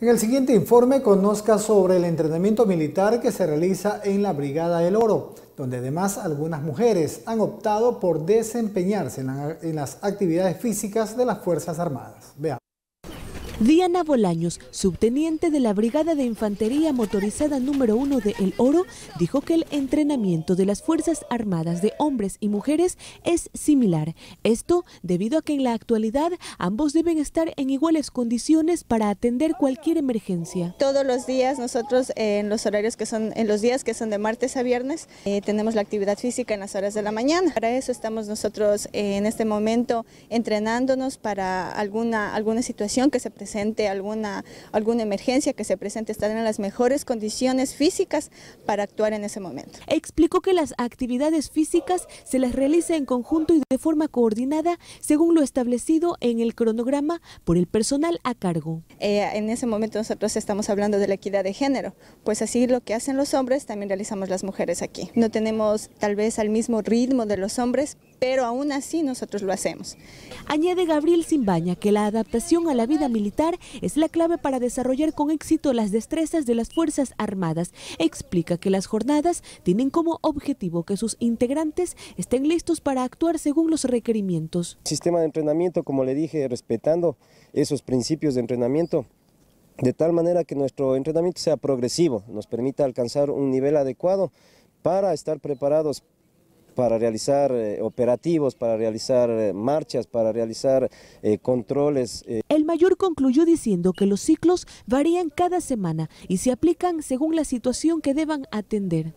En el siguiente informe conozca sobre el entrenamiento militar que se realiza en la Brigada del Oro, donde además algunas mujeres han optado por desempeñarse en, las actividades físicas de las Fuerzas Armadas. Veamos. Diana Bolaños, subteniente de la Brigada de Infantería Motorizada número 1 de El Oro, dijo que el entrenamiento de las Fuerzas Armadas de hombres y mujeres es similar. Esto debido a que en la actualidad ambos deben estar en iguales condiciones para atender cualquier emergencia. Todos los días nosotros en los horarios que son, en los días que son de martes a viernes, eh, tenemos la actividad física en las horas de la mañana. Para eso estamos nosotros eh, en este momento entrenándonos para alguna, alguna situación que se presenta presente alguna, alguna emergencia que se presente, estar en las mejores condiciones físicas para actuar en ese momento. Explicó que las actividades físicas se las realiza en conjunto y de forma coordinada según lo establecido en el cronograma por el personal a cargo. Eh, en ese momento nosotros estamos hablando de la equidad de género, pues así lo que hacen los hombres también realizamos las mujeres aquí. No tenemos tal vez al mismo ritmo de los hombres, pero aún así nosotros lo hacemos. Añade Gabriel Simbaña que la adaptación a la vida militar es la clave para desarrollar con éxito las destrezas de las Fuerzas Armadas. Explica que las jornadas tienen como objetivo que sus integrantes estén listos para actuar según los requerimientos. sistema de entrenamiento, como le dije, respetando esos principios de entrenamiento, de tal manera que nuestro entrenamiento sea progresivo, nos permita alcanzar un nivel adecuado para estar preparados para realizar eh, operativos, para realizar eh, marchas, para realizar eh, controles. El mayor concluyó diciendo que los ciclos varían cada semana y se aplican según la situación que deban atender.